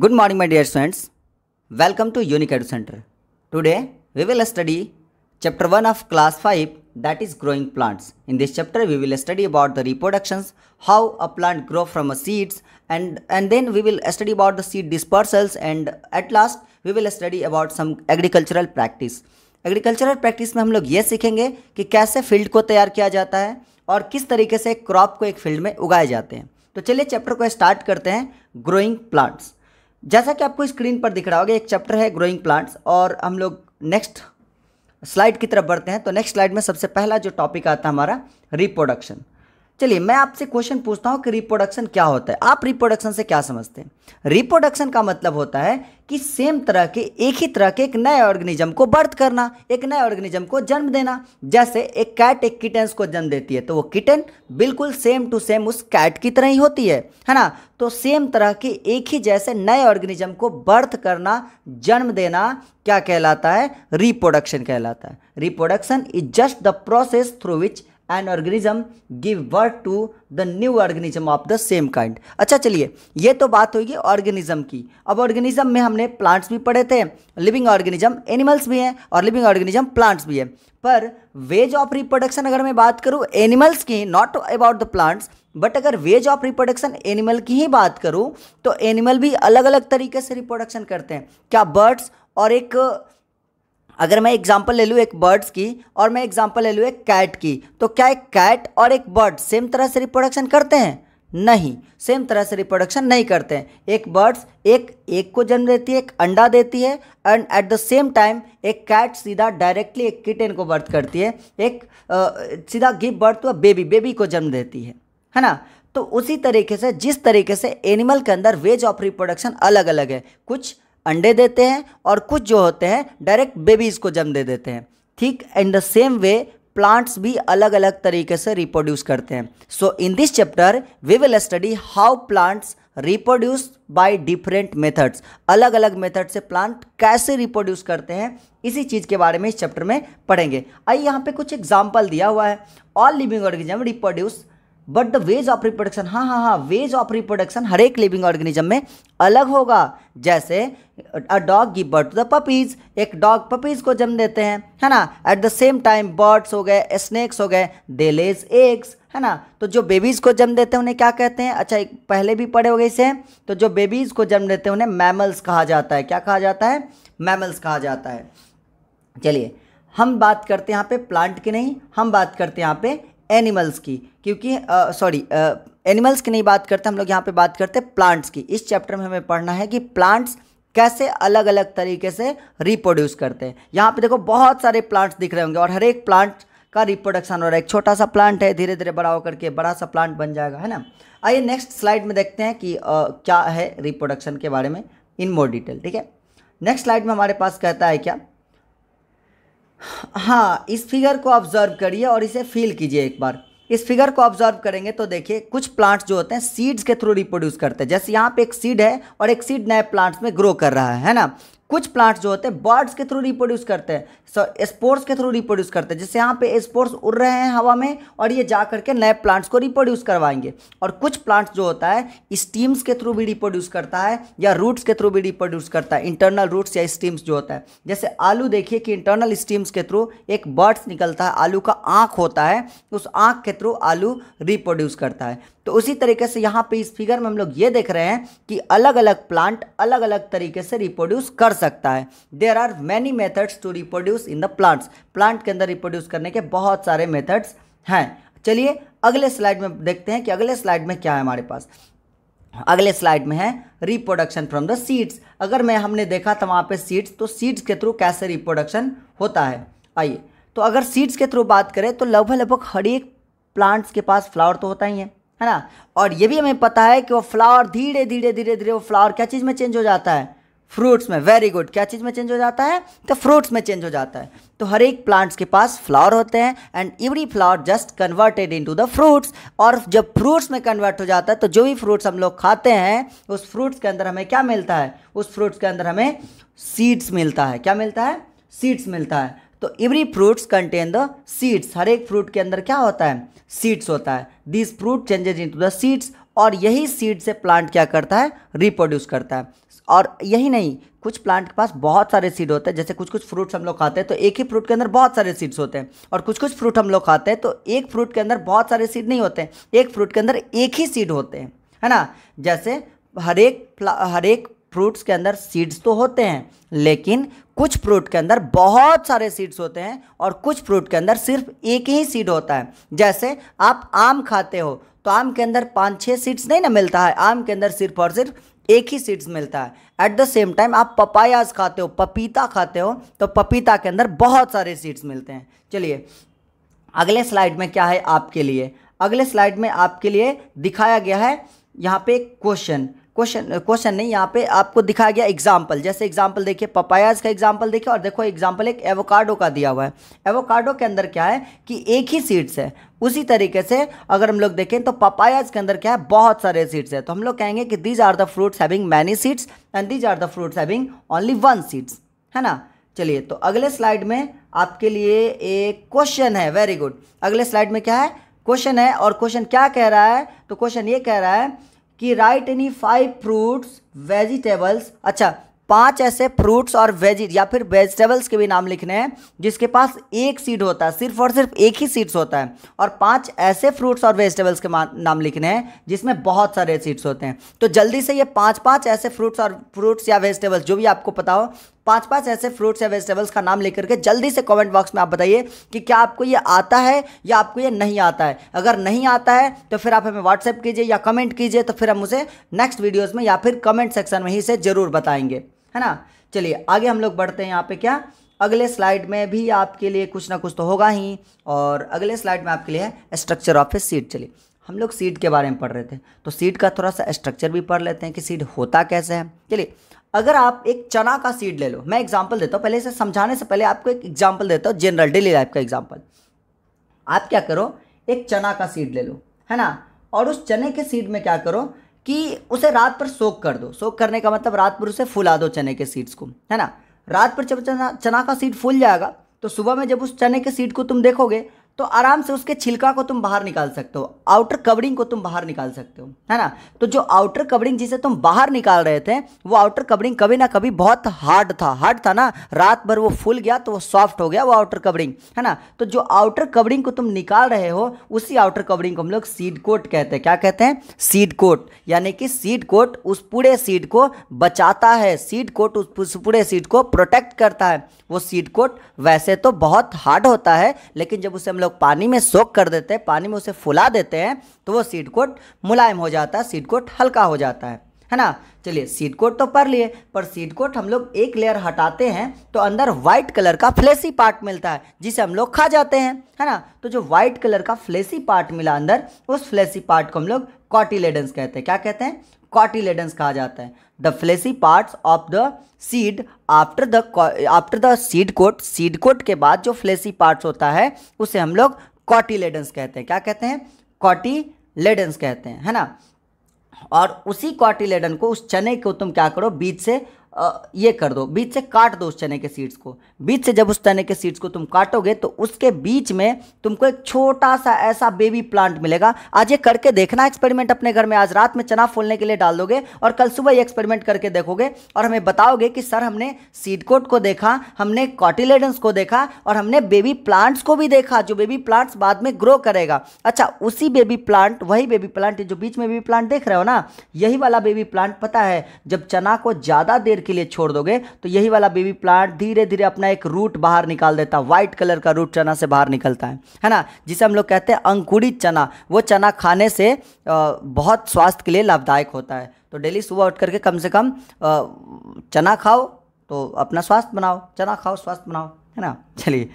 good morning my dear students welcome to Unique Edu Centre today we will study chapter one of class five that is growing plants in this chapter we will study about the reproduction how a plant grow from a seeds and and then we will study about the seed dispersals and at last we will study about some agricultural practice agricultural practice में हम लोग ये सीखेंगे कि कैसे field को तैयार किया जाता है और किस तरीके से क्रॉप को एक फील्ड में उगाए जाते हैं तो चलिए चैप्टर को स्टार्ट करते हैं ग्रोइंग प्लांट्स जैसा कि आपको स्क्रीन पर दिख रहा होगा एक चैप्टर है ग्रोइंग प्लांट्स और हम लोग नेक्स्ट स्लाइड की तरफ बढ़ते हैं तो नेक्स्ट स्लाइड में सबसे पहला जो टॉपिक आता है हमारा रिप्रोडक्शन चलिए मैं आपसे क्वेश्चन पूछता हूँ कि रिप्रोडक्शन क्या होता है आप रिप्रोडक्शन से क्या समझते हैं रिप्रोडक्शन का मतलब होता है कि सेम तरह के एक ही तरह के एक नए ऑर्गेनिज्म को बर्थ करना एक नए ऑर्गेनिज्म को जन्म देना जैसे एक कैट एक किटेंस को जन्म देती है तो वो किटन बिल्कुल सेम टू सेम उस कैट की तरह ही होती है है ना तो सेम तरह के एक ही जैसे नए ऑर्गेनिज्म को बर्थ करना जन्म देना क्या कहलाता है रिप्रोडक्शन कहलाता है reproduction is just the process through which an organism give birth to the new organism of the same kind अच्छा चलिए ये तो बात होगी ऑर्गेनिज्म की अब ऑर्गेनिज्म में हमने प्लांट्स भी पढ़े थे लिविंग ऑर्गेनिज्म एनिमल्स भी हैं और लिविंग ऑर्गेनिज्म प्लांट्स भी है पर वेज ऑफ रिप्रोडक्शन अगर मैं बात करूँ एनिमल्स की not about the plants but अगर वेज ऑफ रिप्रोडक्शन एनिमल की ही बात करूँ तो एनिमल भी अलग अलग तरीके से रिप्रोडक्शन करते हैं क्या बर्ड्स और एक अगर मैं एग्जाम्पल ले लूँ एक बर्ड्स की और मैं एग्जाम्पल ले लूँ एक कैट की तो क्या एक कैट और एक बर्ड सेम तरह से रिप्रोडक्शन करते हैं नहीं सेम तरह से रिप्रोडक्शन नहीं करते हैं एक बर्ड्स एक एक को जन्म देती है एक अंडा देती है and at the same time एक कैट सीधा डायरेक्टली एक किटन को बर्थ करती है एक आ, सीधा give birth to baby baby को जन्म देती है है ना तो उसी तरीके से जिस तरीके से एनिमल के अंदर वेज ऑफ रिप्रोडक्शन अलग अलग है कुछ अंडे देते हैं और कुछ जो होते हैं डायरेक्ट बेबीज़ को जन्म दे देते हैं ठीक in the same way plants भी अलग अलग तरीके से रिप्रोड्यूस करते हैं so in this chapter we will study how plants reproduce by different methods अलग अलग मेथड से प्लांट कैसे रिप्रोड्यूस करते हैं इसी चीज़ के बारे में इस चैप्टर में पढ़ेंगे आई यहाँ पे कुछ एग्जाम्पल दिया हुआ है all living organism reproduce but the ways of reproduction हाँ हाँ हाँ वेज ऑफ रिप्रोडक्शन हर एक लिविंग ऑर्गेनिज्म में अलग होगा जैसे a dog give birth to the puppies एक डॉग पपीज़ को जन्म देते हैं है ना at the same time birds हो गए स्नैक्स हो गए दे लेज एग्स है ना तो जो बेबीज़ को जन्म देते हैं उन्हें क्या कहते हैं अच्छा एक पहले भी पढ़े हो गए इसे तो जो बेबीज़ को जन्म देते हैं उन्हें मैमल्स कहा जाता है क्या कहा जाता है मैमल्स कहा जाता है चलिए हम बात करते हैं यहाँ पे प्लांट की नहीं हम बात करते हैं यहाँ पे एनिमल्स की क्योंकि सॉरी एनिमल्स की नहीं बात करते हम लोग यहाँ पे बात करते हैं प्लांट्स की इस चैप्टर में हमें पढ़ना है कि प्लांट्स कैसे अलग अलग तरीके से रिप्रोड्यूस करते हैं यहाँ पे देखो बहुत सारे प्लांट्स दिख रहे होंगे और हर एक प्लांट का रिप्रोडक्शन हो रहा है एक छोटा सा प्लांट है धीरे धीरे बड़ा होकर के बड़ा सा प्लांट बन जाएगा है ना आइए नेक्स्ट स्लाइड में देखते हैं कि आ, क्या है रिप्रोडक्शन के बारे में इन मोर डिटेल ठीक है नेक्स्ट स्लाइड में हमारे पास कहता है क्या हाँ इस फिगर को ऑब्जर्व करिए और इसे फील कीजिए एक बार इस फिगर को ऑब्जर्व करेंगे तो देखिए कुछ प्लांट्स जो होते हैं सीड्स के थ्रू रिप्रोड्यूस करते हैं जैसे यहाँ पे एक सीड है और एक सीड नए प्लांट्स में ग्रो कर रहा है है ना कुछ प्लांट्स जो होते हैं बर्ड्स के थ्रू रिप्रोड्यूस करते हैं स्पोर्ट्स के थ्रू रिप्रोड्यूस करते हैं जैसे यहाँ पे स्पोर्ट्स उड़ रहे हैं हवा में और ये जा करके नए प्लांट्स को रिप्रोड्यूस करवाएंगे और कुछ प्लांट्स जो होता है स्टीम्स के थ्रू भी रिप्रोड्यूस करता है या रूट्स के थ्रू भी रिप्रोड्यूस करता है इंटरनल रूट्स या स्टीम्स जो होता है जैसे आलू देखिए कि इंटरनल स्टीम्स के थ्रू एक बर्ड्स निकलता है आलू का आँख होता है उस आँख के थ्रू आलू रिप्रोड्यूस करता है तो उसी तरीके से यहाँ पे इस फिगर में हम लोग ये देख रहे हैं कि अलग अलग प्लांट अलग अलग तरीके से रिप्रोड्यूस कर सकता है there are many methods to reproduce in the plants plant के अंदर रिप्रोड्यूस करने के बहुत सारे मेथड्स हैं चलिए अगले स्लाइड में देखते हैं कि अगले स्लाइड में क्या है हमारे पास अगले स्लाइड में है रिप्रोडक्शन फ्रॉम द सीड्स अगर मैं हमने देखा था वहाँ पे सीड्स तो सीड्स के थ्रू कैसे रिप्रोडक्शन होता है आइए तो अगर सीड्स के थ्रू बात करें तो लगभग लगभग हर एक प्लांट्स के पास फ्लावर तो होता ही है है ना और ये भी हमें पता है कि वो फ्लावर धीरे धीरे धीरे धीरे वो फ्लावर क्या चीज़ में चेंज हो जाता है फ्रूट्स में वेरी गुड क्या चीज़ में चेंज हो जाता है तो फ्रूट्स में चेंज हो जाता है तो हर एक प्लांट्स के पास फ्लावर होते हैं and every flower just converted into the fruits और जब फ्रूट्स में कन्वर्ट हो जाता है तो जो भी फ्रूट्स हम लोग खाते हैं उस फ्रूट्स के अंदर हमें क्या मिलता है उस फ्रूट्स के अंदर हमें सीड्स मिलता है क्या मिलता है सीड्स मिलता है तो every fruits contain the seeds हर एक फ्रूट के अंदर क्या होता है सीड्स होता है this fruit changes to the seeds और यही सीड से प्लांट क्या करता है रिप्रोड्यूस करता है और यही नहीं कुछ प्लांट के पास बहुत सारे सीड होते हैं जैसे कुछ कुछ फ्रूट्स हम लोग खाते हैं तो एक ही फ्रूट के अंदर बहुत सारे सीड्स होते हैं और कुछ कुछ फ्रूट हम लोग खाते हैं तो एक फ्रूट के अंदर बहुत सारे सीड नहीं होते एक फ्रूट के अंदर एक ही सीड होते हैं है ना जैसे हर एक हर एक फ्रूट्स के अंदर सीड्स तो होते हैं लेकिन कुछ फ्रूट के अंदर बहुत सारे सीड्स होते हैं और कुछ फ्रूट के अंदर सिर्फ एक ही सीड होता है जैसे आप आम खाते हो तो आम के अंदर पाँच छः सीड्स नहीं ना मिलता है आम के अंदर सिर्फ और सिर्फ एक ही सीड्स मिलता है एट द सेम टाइम आप पपायाज खाते हो पपीता खाते हो तो पपीता के अंदर बहुत सारे सीड्स मिलते हैं चलिए अगले स्लाइड में क्या है आपके लिए अगले स्लाइड में आपके लिए दिखाया गया है यहाँ पे एक क्वेश्चन क्वेश्चन क्वेश्चन uh, नहीं यहाँ पे आपको दिखाया गया एग्जाम्पल जैसे एग्जाम्पल देखिए पपायाज का एग्जाम्पल देखिए और देखो एग्जाम्पल एक एवोकाडो का दिया हुआ है एवोकाडो के अंदर क्या है कि एक ही सीड्स है उसी तरीके से अगर हम लोग देखें तो पपायाज के अंदर क्या है बहुत सारे सीड्स है तो हम लोग कहेंगे कि these are the fruits having many seeds and these are the fruits having only one seeds है ना चलिए तो अगले स्लाइड में आपके लिए एक क्वेश्चन है वेरी गुड अगले स्लाइड में क्या है क्वेश्चन है और क्वेश्चन क्या कह रहा है तो क्वेश्चन ये कह रहा है कि right any five fruits vegetables अच्छा पांच ऐसे फ्रूट्स और वेज या फिर वेजिटेबल्स के भी नाम लिखने हैं जिसके पास एक सीड होता है सिर्फ और सिर्फ एक ही सीड्स होता है और पांच ऐसे फ्रूट्स और वेजिटेबल्स के नाम लिखने हैं जिसमें बहुत सारे सीड्स होते हैं तो जल्दी से ये पांच पांच ऐसे फ्रूट्स और फ्रूट्स या वेजिटेबल्स जो भी आपको पता हो पांच पांच ऐसे फ्रूट्स या वेजिटेबल्स का नाम लेकर के जल्दी से कमेंट बॉक्स में आप बताइए कि क्या आपको ये आता है या आपको ये नहीं आता है अगर नहीं आता है तो फिर आप हमें व्हाट्सएप कीजिए या कमेंट कीजिए तो फिर हम उसे नेक्स्ट वीडियोज़ में या फिर कमेंट सेक्शन में ही से ज़रूर बताएंगे है ना चलिए आगे हम लोग बढ़ते हैं यहाँ पे क्या अगले स्लाइड में भी आपके लिए कुछ ना कुछ तो होगा ही और अगले स्लाइड में आपके लिए है स्ट्रक्चर ऑफ ए सीट चलिए हम लोग सीट के बारे में पढ़ रहे थे तो सीट का थोड़ा सा स्ट्रक्चर भी पढ़ लेते हैं कि सीट होता कैसे है चलिए अगर आप एक चना का सीड ले लो मैं एग्जाम्पल देता हूँ पहले इसे समझाने से पहले आपको एक एग्जाम्पल देता हूँ जनरल डेली लाइफ का एग्जाम्पल आप क्या करो एक चना का सीड ले लो है ना और उस चने के सीड में क्या करो कि उसे रात पर सोख कर दो सोख करने का मतलब रात पर उसे फुला दो चने के सीड्स को है ना रात पर जब चना चना का सीड फूल जाएगा तो सुबह में जब उस चने के सीड को तुम देखोगे तो आराम से उसके छिलका को तुम बाहर निकाल सकते हो आउटर कवरिंग को तुम बाहर निकाल सकते हो है ना तो जो आउटर कवरिंग जिसे तुम बाहर निकाल रहे थे वो आउटर कवरिंग कभी ना कभी बहुत हार्ड था हार्ड था ना रात भर वो फूल गया तो वो सॉफ्ट हो गया वो आउटर कवरिंग है ना तो जो आउटर कवरिंग को तुम निकाल रहे हो उसी आउटर कवरिंग को हम लोग सीड कोट कहते हैं क्या कहते हैं सीड कोट यानी कि सीड कोट उस पूरे सीड को बचाता है सीड कोट उस पूरे सीड को प्रोटेक्ट करता है वो सीड कोट वैसे तो बहुत हार्ड होता है लेकिन जब उसे हम लोग पानी में सोख कर देते हैं पानी में उसे फुला देते हैं तो वो सीड कोट मुलायम हो जाता है सीड कोट हल्का हो जाता है है ना चलिए सीड कोट तो पढ़ लिए पर सीड कोट हम लोग एक लेयर हटाते हैं तो अंदर वाइट कलर का फ्लेसी पार्ट मिलता है जिसे हम लोग खा जाते हैं है ना तो जो वाइट कलर का फ्लेसी पार्ट मिला अंदर उस फ्लेसी पार्ट को हम लोग कॉटिलेडेंस कहते हैं क्या कहते हैं कॉटिलेडेंस कहा जाता है the fleshy parts of the seed after the after the seed coat seed coat के बाद जो फ्लेसी पार्ट्स होता है उसे हम लोग कॉटीलेडेंस कहते हैं क्या कहते हैं कॉटीलेडेंस कहते हैं है ना और उसी कॉटीलेडन को उस चने को तुम क्या करो बीज से ये कर दो बीच से काट दो उस चने के सीड्स को बीच से जब उस चने के सीड्स को तुम काटोगे तो उसके बीच में तुमको एक छोटा सा ऐसा बेबी प्लांट मिलेगा आज ये करके देखना एक्सपेरिमेंट अपने घर में आज रात में चना फूलने के लिए डाल दोगे और कल सुबह ये एक्सपेरिमेंट करके देखोगे और हमें बताओगे कि सर हमने सीड कोट को देखा हमने कॉटिलेडन्स को देखा और हमने बेबी प्लांट्स को भी देखा जो बेबी प्लांट्स बाद में ग्रो करेगा अच्छा उसी बेबी प्लांट वही बेबी प्लांट जो बीच में बेबी प्लांट देख रहे हो ना यही वाला बेबी प्लांट पता है जब चना को ज़्यादा देर के लिए छोड़ दोगे तो यही वाला बेबी प्लांट धीरे धीरे अपना एक रूट बाहर निकाल देता है व्हाइट कलर का रूट चना से बाहर निकलता है है ना जिसे हम लोग कहते हैं अंकुरित चना वो चना खाने से बहुत स्वास्थ्य के लिए लाभदायक होता है तो डेली सुबह उठ करके कम से कम चना खाओ तो अपना स्वास्थ्य बनाओ चना खाओ स्वास्थ्य बनाओ है ना चलिए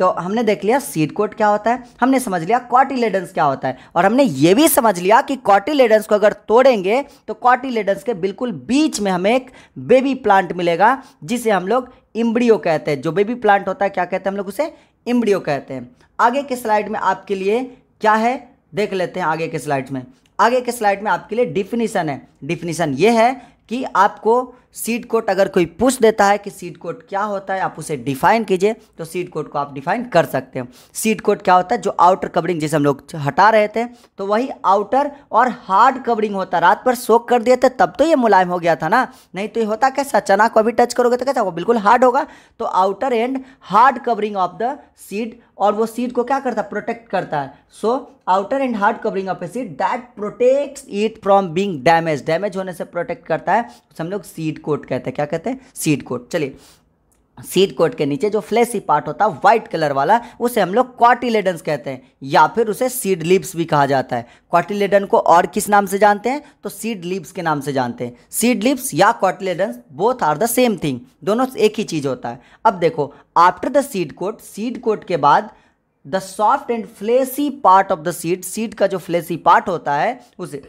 तो हमने देख लिया सीड कोट क्या होता है हमने समझ लिया कॉटिलेडन्स क्या होता है और हमने ये भी समझ लिया कि कॉटिलेडन्स को अगर तोड़ेंगे तो कॉटिलेडन्स के बिल्कुल बीच में हमें एक बेबी प्लांट मिलेगा जिसे हम लोग इम्बड़ियो कहते हैं जो बेबी प्लांट होता है क्या कहते हैं हम लोग उसे इम्बड़ियो कहते हैं आगे के स्लाइड में आपके लिए क्या है देख लेते हैं आगे के स्लाइड में आगे के स्लाइड में आपके लिए डिफिनीसन है डिफिनीसन ये है कि आपको सीड कोट अगर कोई पूछ देता है कि सीड कोट क्या होता है आप उसे डिफाइन कीजिए तो सीड कोट को आप डिफाइन कर सकते हैं सीड कोट क्या होता है जो आउटर कवरिंग जैसे हम लोग हटा रहे थे तो वही आउटर और हार्ड कवरिंग होता है रात पर सोख कर दिए थे तब तो ये मुलायम हो गया था ना नहीं तो ये होता कैसा चना को अभी टच करोगे तो कैसा वो बिल्कुल हार्ड होगा तो outer and hard covering of the seed और वो सीड को क्या करता है प्रोटेक्ट करता है so outer and hard covering of a seed that protect it from being damage damage होने से प्रोटेक्ट करता है हम लोग सीड सीट कोट कहते हैं क्या कहते हैं सीट कोट चलिए सीट कोट के नीचे जो फ्लेसी पार्ट होता है व्हाइट कलर वाला उसे हम लोग क्वाटिलेडन्स कहते हैं या फिर उसे सीड लिप्स भी कहा जाता है क्वार्टिलेडन को और किस नाम से जानते हैं तो सीड लिप्स के नाम से जानते हैं सीड लिप्स या cotyledons both are the same thing दोनों एक ही चीज़ होता है अब देखो after the seed coat seed coat के बाद the soft and fleshy part of the seed seed का जो फ्लेसी पार्ट होता है उसे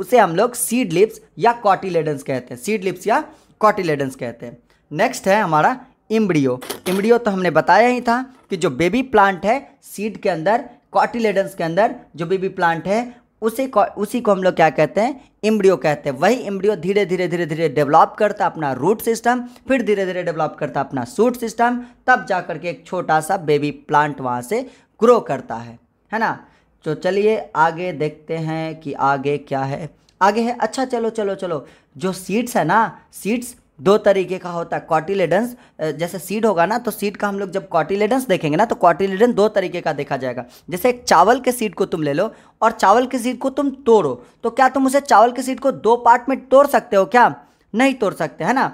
उसे हम लोग सीड लिप्स या कॉटिलेडन्स कहते हैं सीड लिप्स या कॉटिलेडन्स कहते हैं नेक्स्ट है हमारा इम्ब्रियो इम्ब्रियो तो हमने बताया ही था कि जो बेबी प्लांट है सीड के अंदर कॉटिलेडन्स के अंदर जो बेबी प्लांट है उसे उसी को हम लोग क्या कहते हैं इम्ब्रियो कहते हैं वही इम्ब्रियो धीरे धीरे धीरे धीरे डेवलप करता अपना रूट सिस्टम फिर धीरे धीरे डेवलप करता अपना सूट सिस्टम तब जा के एक छोटा सा बेबी प्लांट वहाँ से ग्रो करता है है ना तो चलिए आगे देखते हैं कि आगे क्या है आगे है अच्छा चलो चलो चलो जो सीड्स है ना सीड्स दो तरीके का होता है कॉटिलेडन्स जैसे सीड होगा ना तो सीड का हम लोग जब कॉटिलेडन्स देखेंगे ना तो कॉटिलेडन दो तरीके का देखा जाएगा जैसे एक चावल के सीड को तुम ले लो और चावल के सीड को तुम तोड़ो तो क्या तुम उसे चावल के सीड को दो पार्ट में तोड़ सकते हो क्या नहीं तोड़ सकते है ना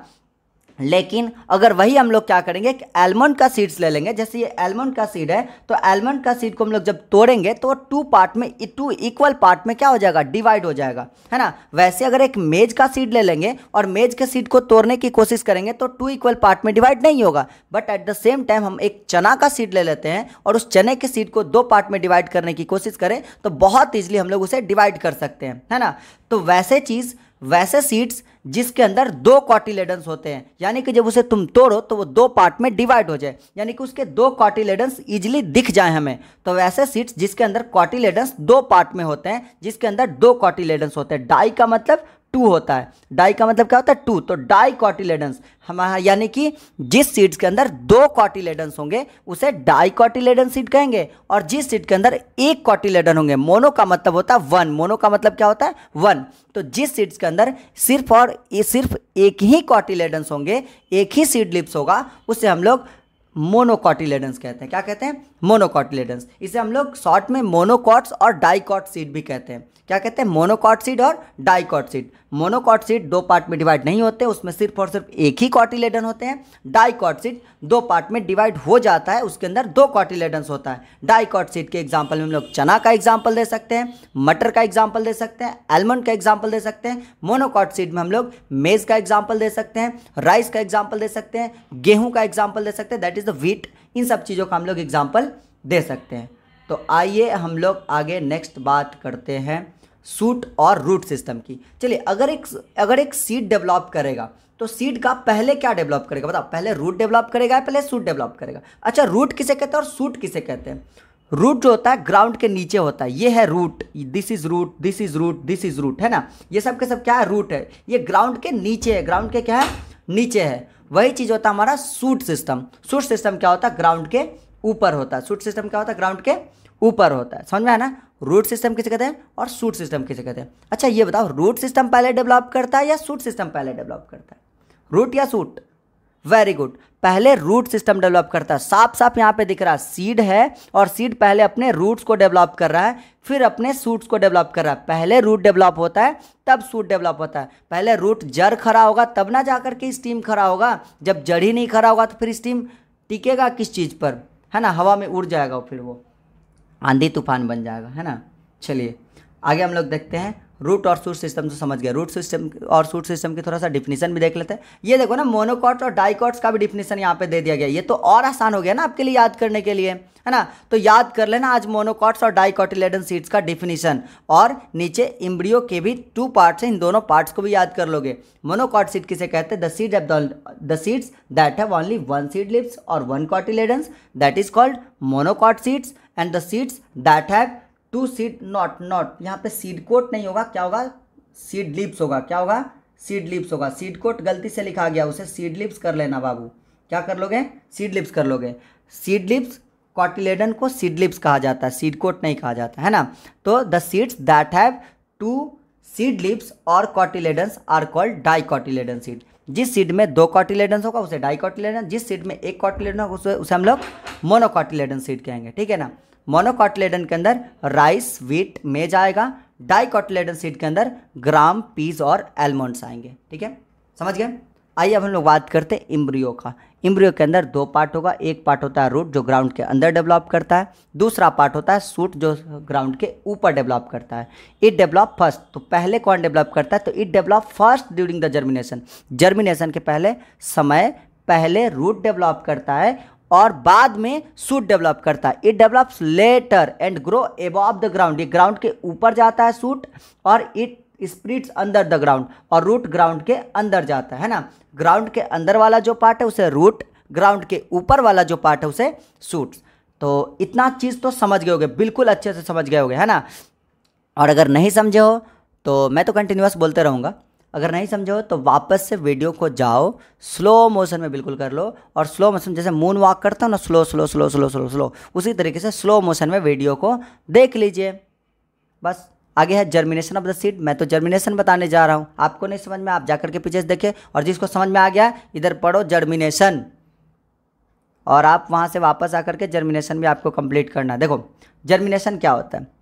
लेकिन अगर वही हम लोग क्या करेंगे कि एलमंड का सीड्स ले लेंगे जैसे ये एलमंड का सीड है तो एलमंड का सीड को हम लोग जब तोड़ेंगे तो टू पार्ट में टू इक्वल पार्ट में क्या हो जाएगा डिवाइड हो जाएगा है ना वैसे अगर एक मेज का सीड ले लेंगे और मेज के सीड को तोड़ने की कोशिश करेंगे तो टू इक्वल पार्ट में डिवाइड नहीं होगा but at the same time हम एक चना का सीड ले लेते हैं और उस चने के सीड को दो पार्ट में डिवाइड करने की कोशिश करें तो बहुत ईजिली हम लोग उसे डिवाइड कर सकते हैं है ना तो वैसे चीज़ वैसे सीड्स जिसके अंदर दो कॉटिलेडन्स होते हैं यानी कि जब उसे तुम तोड़ो तो वो दो पार्ट में डिवाइड हो जाए यानी कि उसके दो कॉटिलेडन्स इजिली दिख जाए हमें तो वैसे सीड्स जिसके अंदर कॉटिलेडन्स दो पार्ट में होते हैं जिसके अंदर दो कॉटिलेडन्स होते हैं डाई का मतलब टू होता है डाई का मतलब क्या होता है टू तो डाई कॉटिलेडन्स यानी कि जिस सीड्स के अंदर दो कॉटिलेडन्स होंगे उसे डाई कॉटिलेडन सीड कहेंगे और जिस सीड के अंदर एक कॉटिलेडन होंगे मोनो का मतलब होता है वन मोनो का मतलब क्या होता है वन तो जिस सीड्स के अंदर सिर्फ और सिर्फ एक ही कॉटिलेडन्स होंगे एक ही सीड लिप्स होगा उसे हम लोग मोनोकॉटिलेडन्स कहते हैं क्या कहते हैं मोनोकॉटिलेडन्स इसे हम लोग शॉर्ट में मोनोकॉट्स और डाइकॉट सीड भी कहते हैं क्या कहते हैं मोनोकॉट सीड और डाइकॉट सीड मोनोकॉट सीड दो पार्ट में डिवाइड नहीं होते उसमें सिर्फ और सिर्फ एक ही कॉटिलेडन होते हैं डाइकॉट सीड दो पार्ट में डिवाइड हो जाता है उसके अंदर दो कॉटिलेडन्स होता है डाइकॉट सीड के एग्जाम्पल में हम लोग चना का एग्जाम्पल दे सकते हैं मटर का एग्जाम्पल दे सकते हैं एलमंड का एग्जाम्पल दे सकते हैं मोनोकॉट सीड में हम लोग मेज़ का एग्जाम्पल दे सकते हैं राइस का एग्जाम्पल दे सकते हैं गेहूं का एग्जाम्पल दे सकते हैं that is is the wheat इन सब चीज़ों का हम लोग एग्जाम्पल दे सकते हैं तो आइए हम लोग आगे नेक्स्ट बात करते हैं सूट और रूट सिस्टम की चलिए अगर एक अगर एक सीड डेवलप करेगा तो सीड का पहले क्या डेवलप करेगा बताओ पहले रूट डेवलप करेगा पहले सूट डेवलप करेगा अच्छा रूट किसे कहते हैं और सूट किसे कहते हैं रूट जो होता है ग्राउंड के नीचे होता है ये है root this is root this is root this is root है ना ये सब के सब क्या है रूट है ये ग्राउंड के नीचे है ग्राउंड के क्या है नीचे है वही चीज़ होता है हमारा सूट सिस्टम सूट सिस्टम क्या होता है ग्राउंड के ऊपर होता है सूट सिस्टम क्या होता है ग्राउंड के ऊपर होता है समझ में आया ना रूट सिस्टम किसे कहते हैं और सूट सिस्टम किसे कहते हैं अच्छा ये बताओ रूट सिस्टम पहले डेवलप करता है या सूट सिस्टम पहले डेवलप करता है रूट या सूट वेरी गुड पहले रूट सिस्टम डेवलप करता है साफ साफ यहाँ पे दिख रहा है सीड है और सीड पहले अपने रूट्स को डेवलप कर रहा है फिर अपने सूट्स को डेवलप कर रहा है पहले रूट डेवलप होता है तब सूट डेवलप होता है पहले रूट जड़ खड़ा होगा तब ना जा करके स्टीम खड़ा होगा जब जड़ ही नहीं खड़ा होगा तो फिर स्टीम टिकेगा किस चीज़ पर है ना हवा में उड़ जाएगा फिर वो आंधी तूफान बन जाएगा है ना चलिए आगे हम लोग देखते हैं रूट और सूट सिस्टम तो समझ गए रूट सिस्टम और सूट सिस्टम की थोड़ा सा डिफिनेशन भी देख लेते हैं ये देखो ना मोनोकॉट और डाइकॉट्स का भी डिफिनीशन यहाँ पे दे दिया गया ये तो और आसान हो गया ना आपके लिए याद करने के लिए है ना तो याद कर लेना आज मोनोकॉट्स और डाइकॉटिलेडन सीड्स का डिफिनेशन और नीचे इम्ब्रियो के भी टू पार्ट्स हैं इन दोनों पार्ट्स को भी याद कर लोगे मोनोकॉट सीड किसे कहते हैं the seed the seeds that have only one seed leaves और one cotyledons that is called monocot seeds and the seeds that have two seed not not यहाँ पे सीड कोट नहीं होगा क्या होगा सीड लिप्स होगा क्या होगा सीड लिप्स होगा सीड कोट गलती से लिखा गया उसे सीड लिप्स कर लेना बाबू क्या कर लोगे सीड लिप्स कर लोगे सीड लिप्स कॉटिलेडन को सीड लिप्स कहा जाता है सीड कोट नहीं कहा जाता है ना तो the seeds that have two seed leaves और cotyledons are called cotyledon seed जिस सीड में दो कॉटिलेडन्स होगा उसे कॉटिलेडन जिस सीड में एक कॉटिलेडन होगा उसे उसे हम लोग मोनोकॉटिलेडन सीड कहेंगे ठीक है ना मोनोकॉटलेडन के अंदर राइस व्हीट मेज आएगा डाइकॉटलेडन सीड के अंदर ग्राम पीज और एलमंड्स आएंगे ठीक है समझ गए आइए अब हम लोग बात करते हैं इम्ब्रियो का इम्ब्रियो के अंदर दो पार्ट होगा एक पार्ट होता है रूट जो ग्राउंड के अंदर डेवलप करता है दूसरा पार्ट होता है सूट जो ग्राउंड के ऊपर डेवलप करता है इट डेवलप फर्स्ट तो पहले कौन डेवलप करता है तो it develop first during the germination germination के पहले समय पहले रूट डेवलप करता है और बाद में सूट डेवलप करता है it develops later and grow above the ground ये ग्राउंड के ऊपर जाता है सूट और इट स्प्रिट्स अंदर द ग्राउंड और रूट ग्राउंड के अंदर जाता है ना ग्राउंड के अंदर वाला जो पार्ट है उसे रूट ग्राउंड के ऊपर वाला जो पार्ट है उसे सूट तो इतना चीज़ तो समझ गए होगे बिल्कुल अच्छे से समझ गए होगे है ना और अगर नहीं समझे हो तो मैं तो कंटिन्यूस बोलते रहूँगा अगर नहीं समझो तो वापस से वीडियो को जाओ स्लो मोशन में बिल्कुल कर लो और स्लो मोशन जैसे मून वॉक करता हूँ ना slow slow slow slow slow slow उसी तरीके से स्लो मोशन में वीडियो को देख लीजिए बस आगे है जर्मिनेशन ऑफ द सीड मैं तो जर्मिनेशन बताने जा रहा हूँ आपको नहीं समझ में आप जाकर के पीछे से देखें और जिसको समझ में आ गया इधर पढ़ो जर्मिनेशन और आप वहाँ से वापस आकर के जर्मिनेशन भी आपको कंप्लीट करना देखो जर्मिनेशन क्या होता है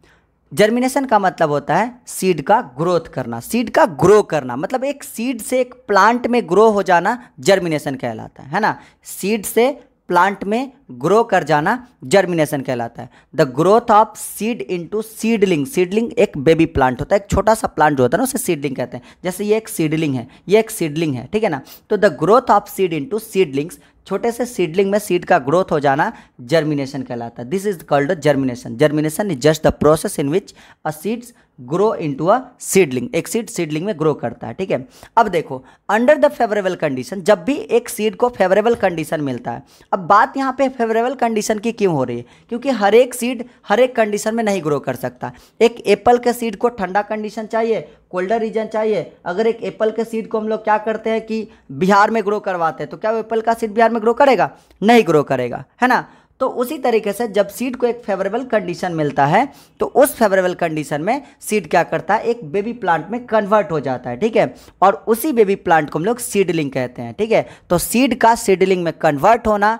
जर्मिनेशन का मतलब होता है सीड का ग्रोथ करना सीड का ग्रो करना मतलब एक सीड से एक प्लांट में ग्रो हो जाना जर्मिनेशन कहलाता है है ना सीड से प्लांट में ग्रो कर जाना जर्मिनेशन कहलाता है the growth of seed into seedling seedling एक बेबी प्लांट होता है एक छोटा सा प्लांट जो होता है ना उसे सीडलिंग कहते हैं जैसे ये एक सीडलिंग है ये एक सीडलिंग है ठीक है ना तो the growth of seed into seedlings छोटे से सीडलिंग में सीड का ग्रोथ हो जाना जर्मिनेशन कहलाता है this is called germination germination is just the process in which a seeds grow into a seedling एक सीड सीडलिंग में ग्रो करता है ठीक है अब देखो अंडर द फेवरेबल कंडीशन जब भी एक सीड को फेवरेबल कंडीशन मिलता है अब बात यहाँ पे फेवरेबल कंडीशन की क्यों हो रही है क्योंकि हर एक सीड हर एक कंडीशन में नहीं ग्रो कर सकता एक एप्पल के सीड को ठंडा कंडीशन चाहिए कोल्डर रीजन चाहिए अगर एक एप्पल के सीड को हम लोग क्या करते हैं कि बिहार में ग्रो करवाते हैं तो क्या एप्पल का सीड बिहार में ग्रो करेगा नहीं ग्रो करेगा है ना तो उसी तरीके से जब सीड को एक फेवरेबल कंडीशन मिलता है तो उस फेवरेबल कंडीशन में सीड क्या करता है एक बेबी प्लांट में कन्वर्ट हो जाता है ठीक है और उसी बेबी प्लांट को हम लोग सीडलिंग कहते हैं ठीक है तो सीड का सीडलिंग में कन्वर्ट होना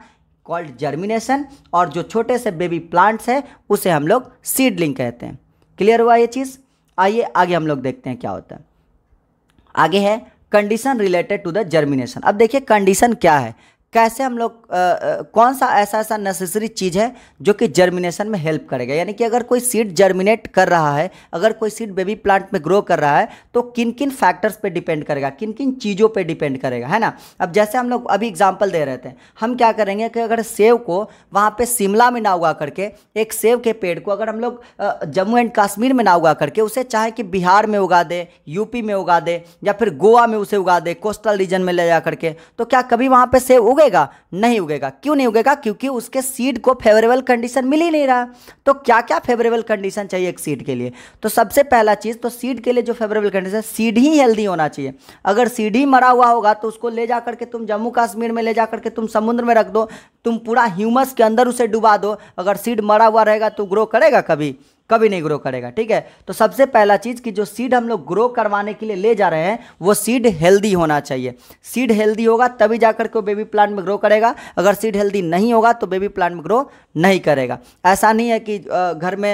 कॉल्ड जर्मिनेशन और जो छोटे से बेबी प्लांट्स है उसे हम लोग सीडलिंग कहते हैं क्लियर हुआ ये चीज़ आइए आगे हम लोग देखते हैं क्या होता है आगे है condition related to the germination अब देखिए कंडीशन क्या है कैसे हम लोग कौन सा ऐसा ऐसा नेसेसरी चीज़ है जो कि जर्मिनेशन में हेल्प करेगा यानी कि अगर कोई सीड जर्मिनेट कर रहा है अगर कोई सीड बेबी प्लांट में ग्रो कर रहा है तो किन किन फैक्टर्स पे डिपेंड करेगा किन किन चीज़ों पे डिपेंड करेगा है ना अब जैसे हम लोग अभी एग्जाम्पल दे रहे थे हम क्या करेंगे कि अगर सेब को वहाँ पर शिमला में ना उगा करके एक सेब के पेड़ को अगर हम लोग जम्मू एंड कश्मीर में ना उगा करके उसे चाहे कि बिहार में उगा दे यूपी में उगा दे या फिर गोवा में उसे उगा दे कोस्टल रीजन में ले जा करके तो क्या कभी वहाँ पर सेब उगे उगेगा नहीं उगेगा क्यों नहीं उगेगा क्योंकि उसके सीड को फेवरेबल कंडीशन मिल ही नहीं रहा तो क्या क्या फेवरेबल कंडीशन चाहिए एक सीड के लिए तो सबसे पहला चीज़ तो सीड के लिए जो फेवरेबल कंडीशन सीड ही हेल्दी होना चाहिए अगर सीड ही मरा हुआ होगा तो उसको ले जाकर के तुम जम्मू कश्मीर में ले जाकर के तुम समुद्र में रख दो तुम पूरा ह्यूमस के अंदर उसे डुबा दो अगर सीड मरा हुआ रहेगा तो ग्रो करेगा कभी कभी नहीं ग्रो करेगा ठीक है तो सबसे पहला चीज़ कि जो सीड हम लोग ग्रो करवाने के लिए ले जा रहे हैं वो सीड हेल्दी होना चाहिए सीड हेल्दी होगा तभी जाकर के बेबी प्लांट में ग्रो करेगा अगर सीड हेल्दी नहीं होगा तो बेबी प्लांट में ग्रो नहीं करेगा ऐसा नहीं है कि घर में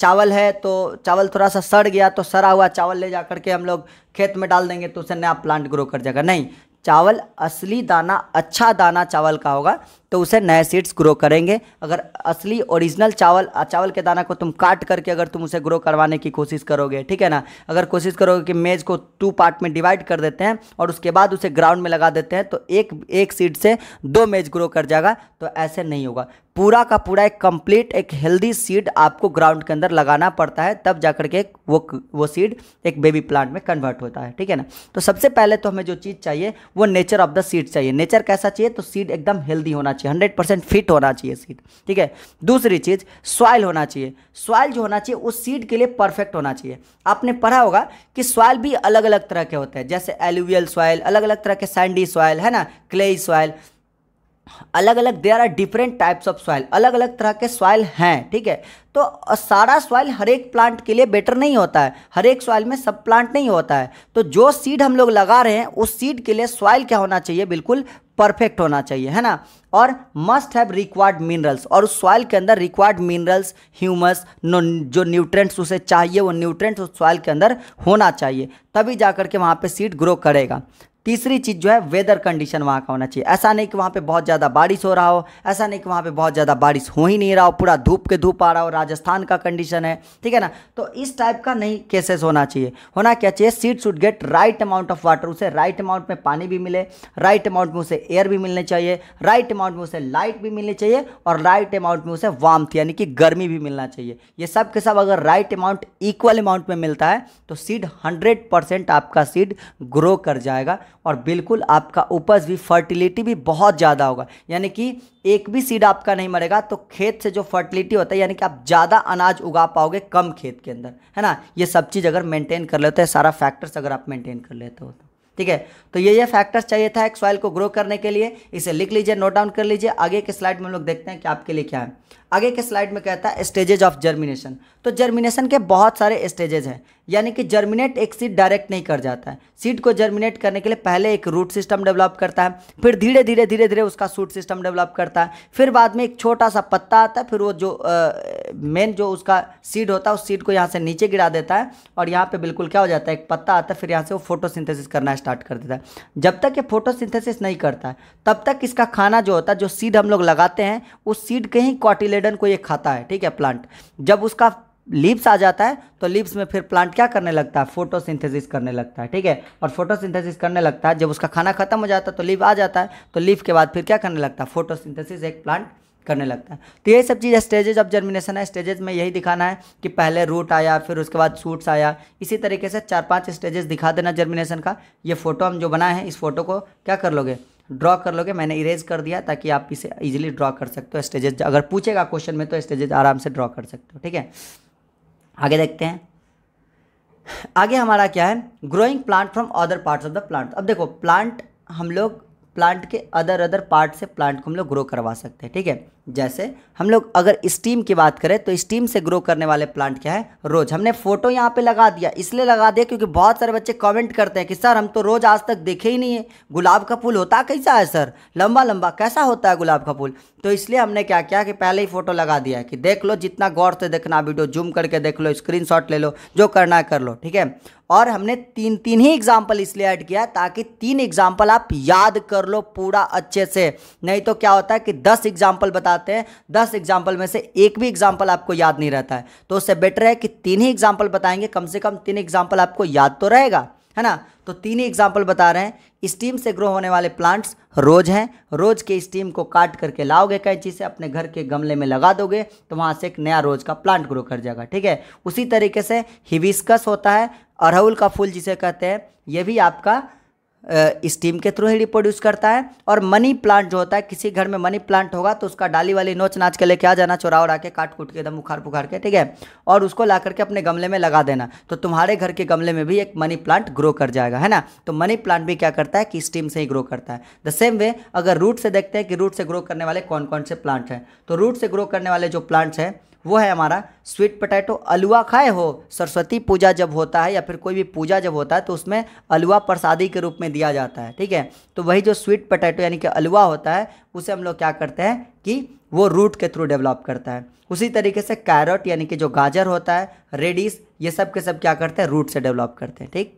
चावल है तो चावल थोड़ा सा सड़ गया तो सड़ा हुआ चावल ले जा करके हम लोग खेत में डाल देंगे तो उसे नया प्लांट ग्रो कर जाएगा नहीं चावल असली दाना अच्छा दाना चावल का होगा तो उसे नए सीड्स ग्रो करेंगे अगर असली ओरिजिनल चावल चावल के दाना को तुम काट करके अगर तुम उसे ग्रो करवाने की कोशिश करोगे ठीक है ना अगर कोशिश करोगे कि मेज़ को टू पार्ट में डिवाइड कर देते हैं और उसके बाद उसे ग्राउंड में लगा देते हैं तो एक एक सीड से दो मेज ग्रो कर जाएगा तो ऐसे नहीं होगा पूरा का पूरा एक कंप्लीट एक हेल्दी सीड आपको ग्राउंड के अंदर लगाना पड़ता है तब जाकर के वो वो सीड एक बेबी प्लांट में कन्वर्ट होता है ठीक है ना तो सबसे पहले तो हमें जो चीज़ चाहिए वो नेचर ऑफ द सीड चाहिए नेचर कैसा चाहिए तो सीड एकदम हेल्दी होना चाहिए चाहिए हंड्रेड परसेंट फिट होना चाहिए सीड ठीक है दूसरी चीज़ सॉइल होना चाहिए सॉइल जो होना चाहिए उस सीड के लिए परफेक्ट होना चाहिए आपने पढ़ा होगा कि सॉइल भी अलग अलग तरह के होते हैं जैसे एलुवियल सॉइल अलग अलग तरह के सैंडी सॉइल है ना क्ले सॉइल अलग अलग there are different types of soil अलग अलग तरह के सॉइल हैं ठीक है तो सारा सॉइल हर एक प्लांट के लिए बेटर नहीं होता है हर एक सॉइल में सब प्लांट नहीं होता है तो जो सीड हम लोग लगा रहे हैं उस सीड के लिए सॉइल क्या होना चाहिए बिल्कुल परफेक्ट होना चाहिए है ना और मस्ट हैव रिक्वायर्ड मिनरल्स और उस सॉइल के अंदर रिक्वायर्ड मिनरल्स ह्यूमस जो न्यूट्रेंट्स उसे चाहिए वो न्यूट्रेंट्स उस सॉइल के अंदर होना चाहिए तभी जा करके वहाँ पे सीड ग्रो करेगा तीसरी चीज़ जो है वेदर कंडीशन वहाँ का होना चाहिए ऐसा नहीं कि वहाँ पे बहुत ज़्यादा बारिश हो रहा हो ऐसा नहीं कि वहाँ पे बहुत ज़्यादा बारिश हो ही नहीं रहा हो पूरा धूप के धूप आ रहा हो राजस्थान का कंडीशन है ठीक है ना तो इस टाइप का नहीं केसेस होना चाहिए होना क्या चाहिए seed should get right amount of water उसे राइट अमाउंट में पानी भी मिले राइट अमाउंट में उसे एयर भी मिलने चाहिए राइट अमाउंट में उसे लाइट भी मिलनी चाहिए और राइट अमाउंट में उसे वार्म यानी कि गर्मी भी मिलना चाहिए ये सब के सब अगर राइट अमाउंट इक्वल अमाउंट में मिलता है तो सीड हंड्रेड आपका सीड ग्रो कर जाएगा और बिल्कुल आपका उपज भी फर्टिलिटी भी बहुत ज़्यादा होगा यानी कि एक भी सीड आपका नहीं मरेगा तो खेत से जो फर्टिलिटी होता है यानी कि आप ज़्यादा अनाज उगा पाओगे कम खेत के अंदर है ना ये सब चीज़ अगर मेंटेन कर लेते हैं सारा फैक्टर्स अगर आप मेंटेन कर लेते हो तो ठीक है तो ये ये फैक्टर्स चाहिए था एक सॉइल को ग्रो करने के लिए इसे लिख लीजिए नोट डाउन कर लीजिए आगे के स्लाइड में हम लोग देखते हैं कि आपके लिए क्या है आगे के स्लाइड में कहता है स्टेजेज ऑफ जर्मिनेशन तो जर्मिनेशन के बहुत सारे स्टेजेज हैं यानी कि जर्मिनेट एक सीड डायरेक्ट नहीं कर जाता है सीड को जर्मिनेट करने के लिए पहले एक रूट सिस्टम डेवलप करता है फिर धीरे धीरे धीरे धीरे उसका सूट सिस्टम डेवलप करता है फिर बाद में एक छोटा सा पत्ता आता है फिर वो जो मेन जो उसका सीड होता है उस सीड को यहाँ से नीचे गिरा देता है और यहाँ पर बिल्कुल क्या हो जाता है एक पत्ता आता है फिर यहाँ से वो फोटो करना स्टार्ट कर देता है जब तक ये फोटो नहीं करता है तब तक इसका खाना जो होता है जो सीड हम लोग लगाते हैं उस सीड के ही कॉटिलेट सेडन को ये खाता है ठीक है प्लांट जब उसका लीव्स आ जाता है तो लीव्स में फिर प्लांट क्या करने लगता है फोटोसिंथेसिस करने लगता है ठीक है और फोटोसिंथेसिस करने लगता है जब उसका खाना खत्म हो जाता है तो लीव आ जाता है तो लीव के बाद फिर क्या करने लगता है फोटोसिंथेसिस एक प्लांट करने लगता है तो यही सब चीज़ स्टेजेज ऑफ जर्मिनेशन है स्टेजेज में यही दिखाना है कि पहले रूट आया फिर उसके बाद सूट्स आया इसी तरीके से चार पाँच स्टेजेस दिखा देना जर्मिनेशन का ये फोटो हम जो बनाए हैं इस फोटो को क्या कर लोगे ड्रॉ कर लोगे मैंने इरेज कर दिया ताकि आप इसे इजीली ड्रॉ कर सकते हो स्टेजेज अगर पूछेगा क्वेश्चन में तो स्टेजेज आराम से ड्रॉ कर सकते हो ठीक है आगे देखते हैं आगे हमारा क्या है growing plant from other parts of the plant अब देखो प्लांट हम लोग प्लांट के अदर अदर पार्ट से प्लांट को हम लोग ग्रो करवा सकते हैं ठीक है जैसे हम लोग अगर स्टीम की बात करें तो स्टीम से ग्रो करने वाले प्लांट क्या है रोज हमने फोटो यहाँ पे लगा दिया इसलिए लगा दिया क्योंकि बहुत सारे बच्चे कमेंट करते हैं कि सर हम तो रोज आज तक देखे ही नहीं है गुलाब का फूल होता कैसा है सर लंबा लंबा कैसा होता है गुलाब का फूल तो इसलिए हमने क्या किया कि पहले ही फोटो लगा दिया है कि देख लो जितना गौर से देखना वीडियो जूम करके देख लो स्क्रीन ले लो जो करना है कर लो ठीक है और हमने तीन तीन ही एग्जाम्पल इसलिए ऐड किया ताकि तीन एग्जाम्पल आप याद कर लो पूरा अच्छे से नहीं तो क्या होता है कि दस एग्जाम्पल बता जाते हैं दस एग्जाम्पल में से एक भी एग्जाम्पल आपको याद नहीं रहता है तो उससे बेटर है कि तीन ही एग्जाम्पल बताएंगे कम से कम तीन एग्जाम्पल आपको याद तो रहेगा है ना तो तीन ही एग्जाम्पल बता रहे हैं स्टीम से ग्रो होने वाले प्लांट्स रोज हैं रोज के स्टीम को काट करके लाओगे कैंची से अपने घर के गमले में लगा दोगे तो वहाँ से एक नया रोज का प्लांट ग्रो कर जाएगा ठीक है उसी तरीके से हिविस्कस होता है अरहुल का फूल जिसे कहते हैं यह भी आपका स्टीम के थ्रू ही रिप्रोड्यूस करता है और मनी प्लांट जो होता है किसी घर में मनी प्लांट होगा तो उसका डाली वाली नोच नाच के लेके आ जाना चोरा उड़ा के काट कूट के एकदम उखाड़ पुखाड़ के ठीक है और उसको ला करके अपने गमले में लगा देना तो तुम्हारे घर के गमले में भी एक मनी प्लांट ग्रो कर जाएगा है ना तो मनी प्लांट भी क्या करता है कि स्टीम से ही ग्रो करता है द सेम वे अगर रूट से देखते हैं कि रूट से ग्रो करने वाले कौन कौन से प्लांट हैं तो रूट से ग्रो करने वाले जो प्लांट्स हैं वो है हमारा स्वीट पोटैटो अलुआ खाए हो सरस्वती पूजा जब होता है या फिर कोई भी पूजा जब होता है तो उसमें अलुआ प्रसादी के रूप में दिया जाता है ठीक है तो वही जो स्वीट पोटैटो यानी कि अलुआ होता है उसे हम लोग क्या करते हैं कि वो रूट के थ्रू डेवलप करता है उसी तरीके से कैरोट यानी कि जो गाजर होता है रेडिस ये सब के सब क्या करते हैं रूट से डेवलप करते हैं ठीक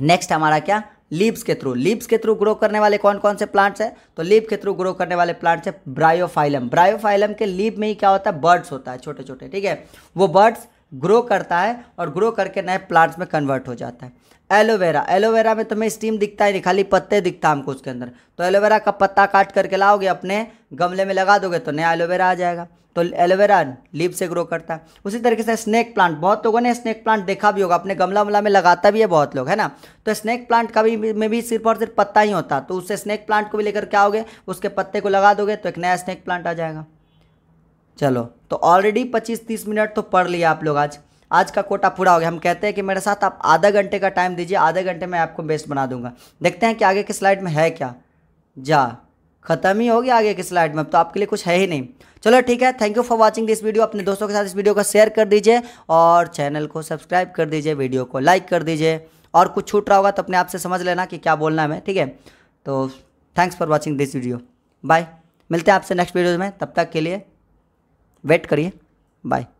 नेक्स्ट हमारा क्या लीव्स के थ्रू लीव्स के थ्रू ग्रो करने वाले कौन कौन से प्लांट्स हैं तो लीव के थ्रू ग्रो करने वाले प्लांट्स हैं ब्रायोफाइलम ब्रायोफाइलम के लीव में ही क्या होता है बर्ड्स होता है छोटे छोटे ठीक है वो बर्ड्स ग्रो करता है और ग्रो करके नए प्लांट्स में कन्वर्ट हो जाता है एलोवेरा एलोवेरा में तुम्हें स्टीम दिखता ही नहीं खाली पत्ते दिखता हमको उसके अंदर तो एलोवेरा का पत्ता काट करके लाओगे अपने गमले में लगा दोगे तो नया एलोवेरा आ जाएगा तो एलोवेरा लीव से ग्रो करता है उसी तरीके से स्नेक प्लांट बहुत लोगों ने स्नैक प्लांट देखा भी होगा अपने गमला वमला में लगाता भी है बहुत लोग है ना तो स्नैक प्लांट का भी में भी सिर्फ और सिर्फ पत्ता ही होता तो उससे स्नैक प्लांट को भी लेकर क्या होगे उसके पत्ते को लगा दोगे तो एक नया स्नैक प्लांट आ जाएगा चलो तो ऑलरेडी पच्चीस तीस मिनट तो पढ़ लिया आप लोग आज आज का कोटा पूरा हो गया हम कहते हैं कि मेरे साथ आप आधा घंटे का टाइम दीजिए आधे घंटे में आपको बेस्ट बना दूंगा देखते हैं कि आगे की स्लाइड में है क्या जा खत्म ही हो गया आगे की स्लाइड में अब तो आपके लिए कुछ है ही नहीं चलो ठीक है thank you for watching this video अपने दोस्तों के साथ इस वीडियो को शेयर कर दीजिए और चैनल को सब्सक्राइब कर दीजिए वीडियो को लाइक कर दीजिए और कुछ छूट रहा होगा तो अपने आप से समझ लेना कि क्या बोलना है मैं ठीक है तो thanks for watching this video bye मिलते हैं आपसे नेक्स्ट वीडियो में तब तक के लिए वेट करिए बाय